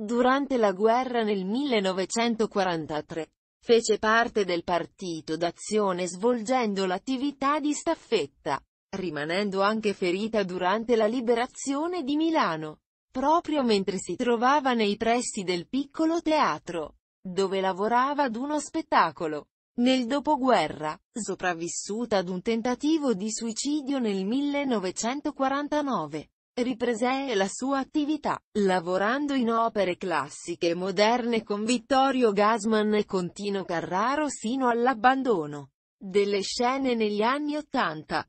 Durante la guerra nel 1943, fece parte del Partito d'Azione svolgendo l'attività di staffetta, rimanendo anche ferita durante la liberazione di Milano, proprio mentre si trovava nei pressi del piccolo teatro, dove lavorava ad uno spettacolo. Nel dopoguerra, sopravvissuta ad un tentativo di suicidio nel 1949, riprese la sua attività, lavorando in opere classiche e moderne con Vittorio Gassman e con Tino Carraro sino all'abbandono delle scene negli anni Ottanta.